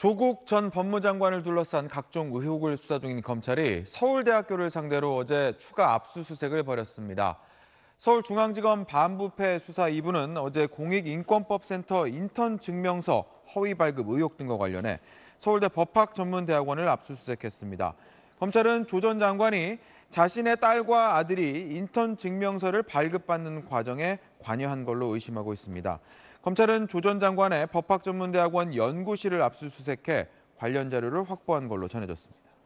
조국 전 법무장관을 둘러싼 각종 의혹을 수사 중인 검찰이 서울대학교를 상대로 어제 추가 압수수색을 벌였습니다. 서울중앙지검 반부패 수사 2부는 어제 공익인권법센터 인턴 증명서 허위 발급 의혹 등과 관련해 서울대 법학전문대학원을 압수수색했습니다. 검찰은 조 전 장관이 자신의 딸과 아들이 인턴 증명서를 발급받는 과정에 관여한 걸로 의심하고 있습니다. 검찰은 조 전 장관의 법학전문대학원 연구실을 압수수색해 관련 자료를 확보한 걸로 전해졌습니다.